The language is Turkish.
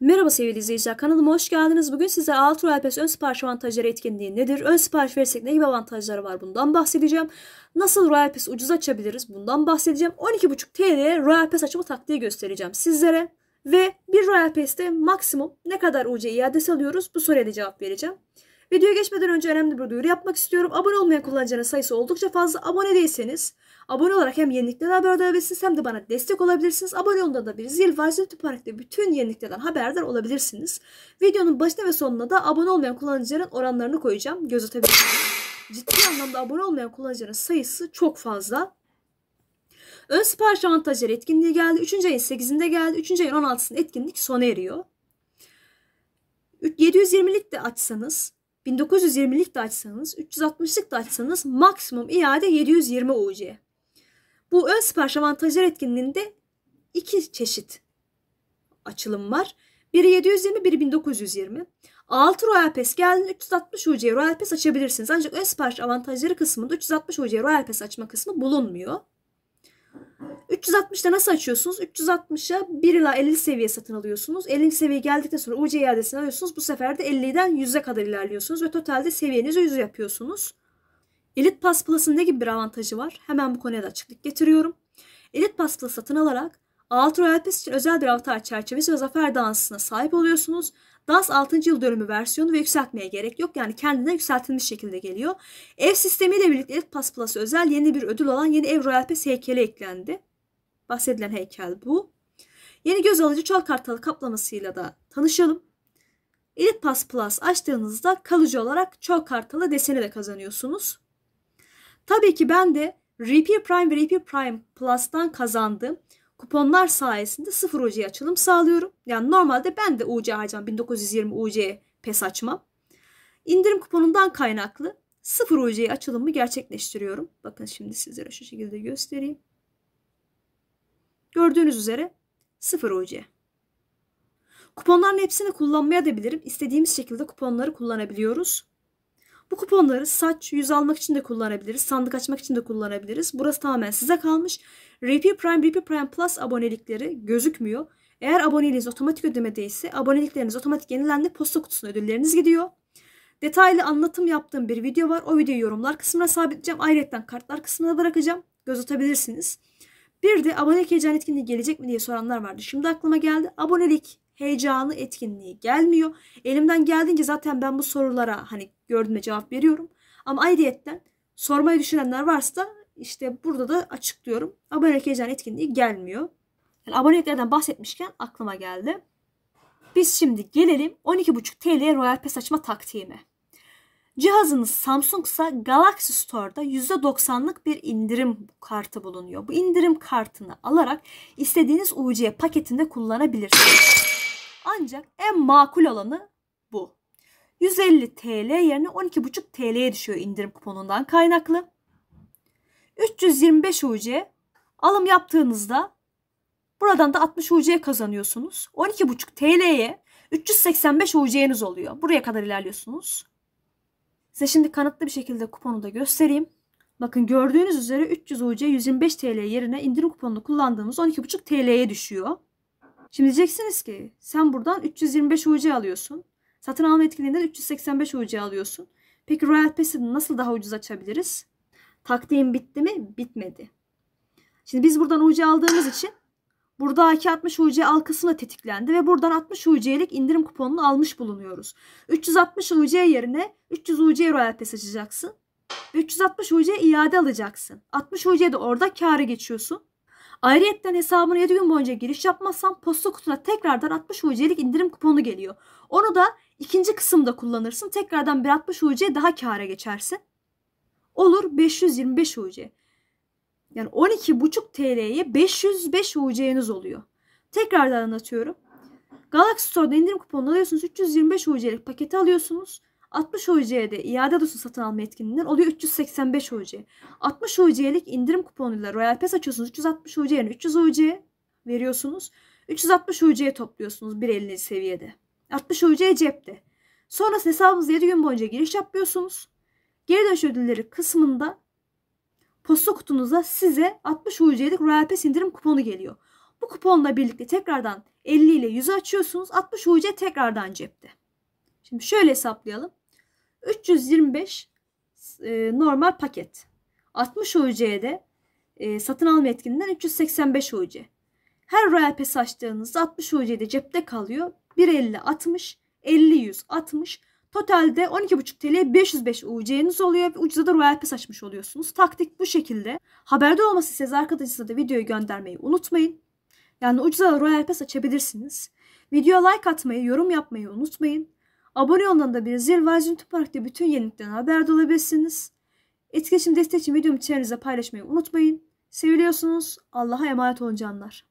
Merhaba sevgili izleyiciler kanalıma hoş geldiniz. Bugün size Altur Alpes ön sipariş avantajları etkinliği nedir? Ön sipariş verirsek ne gibi avantajları var bundan bahsedeceğim. Nasıl Royal Pass ucuz açabiliriz bundan bahsedeceğim. 12.5 TL'ye Royal Pass açma taktiği göstereceğim sizlere. Ve bir Royal Pass'te maksimum ne kadar UC iadesi alıyoruz bu soruya da cevap vereceğim. Videoya geçmeden önce önemli bir duyuru yapmak istiyorum. Abone olmayan kullanıcıların sayısı oldukça fazla. Abone değilseniz Abone olarak hem yeniliklerden haberdar olabilirsiniz hem de bana destek olabilirsiniz. Abone olduğunda da bir zil var. Zil tüparakta bütün yeniliklerden haberdar olabilirsiniz. Videonun başına ve sonuna da abone olmayan kullanıcıların oranlarını koyacağım. Göz atabilirsiniz. Ciddi anlamda abone olmayan kullanıcıların sayısı çok fazla. Ön sipariş avantajları etkinliği geldi. 3. ayın 8'inde geldi. 3. ayın 16'sında etkinlik sona eriyor. 720'lik de açsanız 1920'lik de açsanız, 360'lık da açsanız maksimum iade 720 UC. Bu ön sipariş avantajlar etkinliğinde iki çeşit açılım var. Biri 720, biri 1920. 6 Royal Pass geldiğinde 360 UC Royal Pass açabilirsiniz. Ancak ön sipariş avantajları kısmında 360 UC Royal Pass açma kısmı bulunmuyor. 360'da nasıl açıyorsunuz? 360'a 1 ila 50 seviye satın alıyorsunuz. 50. seviye geldikten sonra UC iadesini alıyorsunuz. Bu sefer de 50'den 100'e kadar ilerliyorsunuz ve totalde seviyenizi 100 yapıyorsunuz. Elite Pass Plus'ın ne gibi bir avantajı var? Hemen bu konuya da açıklık getiriyorum. Elite Pass Plus satın alarak Alt Royal Pass için özel bir avatar çerçevesi ve zafer dansına sahip oluyorsunuz. DAS 6. yıl dönümü versiyonu ve yükseltmeye gerek yok. Yani kendine yükseltilmiş şekilde geliyor. Ev sistemiyle birlikte F Plus Plus'a özel yeni bir ödül olan yeni Ev Royal Pass heykeli eklendi. Bahsedilen heykel bu. Yeni göz alıcı çöl kartalı kaplamasıyla da tanışalım. Elite Pass Plus açtığınızda kalıcı olarak çöl kartalı deseni de kazanıyorsunuz. Tabii ki ben de Repair Prime ve Repair Prime Plus'tan kazandım kuponlar sayesinde 0 UC açılım sağlıyorum. Yani normalde ben de UC harcam 1920 UC pes açmam. İndirim kuponundan kaynaklı 0 UC açılımı gerçekleştiriyorum. Bakın şimdi sizlere şu şekilde göstereyim. Gördüğünüz üzere 0 UC. Kuponların hepsini kullanmaya da bilirim. İstediğimiz şekilde kuponları kullanabiliyoruz. Bu kuponları saç, yüz almak için de kullanabiliriz. Sandık açmak için de kullanabiliriz. Burası tamamen size kalmış. RP Prime, RP Prime Plus abonelikleri gözükmüyor. Eğer aboneliğiniz otomatik ödemede ise abonelikleriniz otomatik yenilendi. Posta kutusuna ödülleriniz gidiyor. Detaylı anlatım yaptığım bir video var. O videoyu yorumlar kısmına sabitleyeceğim. Ayrıca kartlar kısmına bırakacağım. Göz atabilirsiniz. Bir de abonelik heyecan etkinliği gelecek mi diye soranlar vardı. Şimdi aklıma geldi. Abonelik heyecanı, etkinliği gelmiyor. Elimden geldiğince zaten ben bu sorulara hani gördüğümde cevap veriyorum. Ama ayrıyetten sormayı düşünenler varsa da işte burada da açıklıyorum. Abonelik heyecanı etkinliği gelmiyor. Yani aboneliklerden bahsetmişken aklıma geldi. Biz şimdi gelelim 12,5 TL Royal Pass açma taktiğime. Cihazınız Samsung'sa Galaxy Store'da %90'lık bir indirim kartı bulunuyor. Bu indirim kartını alarak istediğiniz UC paketinde kullanabilirsiniz. Ancak en makul olanı bu. 150 TL yerine 12,5 TL'ye düşüyor indirim kuponundan kaynaklı. 325 UC alım yaptığınızda buradan da 60 UC kazanıyorsunuz. 12,5 TL'ye 385 UC'niz oluyor. Buraya kadar ilerliyorsunuz. Size şimdi kanıtlı bir şekilde kuponu da göstereyim. Bakın gördüğünüz üzere 300 UC 125 TL yerine indirim kuponunu kullandığımız 12,5 TL'ye düşüyor. Şimdi diyeceksiniz ki sen buradan 325 UC alıyorsun. Satın alma etkinliğinden 385 UC alıyorsun. Peki Royal Pass'i nasıl daha ucuz açabiliriz? Taktiğim bitti mi? Bitmedi. Şimdi biz buradan UC aldığımız için buradaki 60 UC al tetiklendi ve buradan 60 UC'lik indirim kuponunu almış bulunuyoruz. 360 UC yerine 300 UC Royal Pass açacaksın. 360 UC iade alacaksın. 60 UC de orada kârı geçiyorsun. Ayrıyetten hesabına 7 gün boyunca giriş yapmazsan posta kutuna tekrardan 60 UC'lik indirim kuponu geliyor. Onu da ikinci kısımda kullanırsın. Tekrardan bir 60 UC daha kâra geçersin. Olur 525 UC. Yani 12,5 TL'ye 505 UC'niz oluyor. Tekrardan anlatıyorum. Galaxy Store'da indirim kuponu alıyorsunuz. 325 UC'lik paketi alıyorsunuz. 60 OC'de iade dosu satın alma etkinliğinden oluyor 385 OC. 60 OC'lik indirim kuponuyla Royal Pass açıyorsunuz. 360 OC yerine 300 OC veriyorsunuz. 360 OC'ye topluyorsunuz bir 1.50 seviyede. 60 OC cepte. Sonrası hesabınıza 7 gün boyunca giriş yapıyorsunuz. Geri dönüş ödülleri kısmında posta kutunuza size 60 UC'lik Royal Pass indirim kuponu geliyor. Bu kuponla birlikte tekrardan 50 ile 100'ü açıyorsunuz. 60 UC tekrardan cepte. Şimdi şöyle hesaplayalım. 325 e, normal paket. 60 OC'ye de e, satın alma etkinliğinden 385 OC. Her Royal Pass açtığınızda 60 OC'de cepte kalıyor. 1.50 60, 50 100 60. Totalde 12,5 TL 505 UC'niz oluyor ve ucuza da Royal Pass açmış oluyorsunuz. Taktik bu şekilde. Haberde olması size arkadaşınıza da videoyu göndermeyi unutmayın. Yani ucuza Royal Pass açabilirsiniz. Videoya like atmayı, yorum yapmayı unutmayın. Abone olun da bir zil var. YouTube bütün yenilikten haberdar olabilirsiniz. Etkileşim destek için videomu çevrenize paylaşmayı unutmayın. Seviliyorsunuz. Allah'a emanet olun canlar.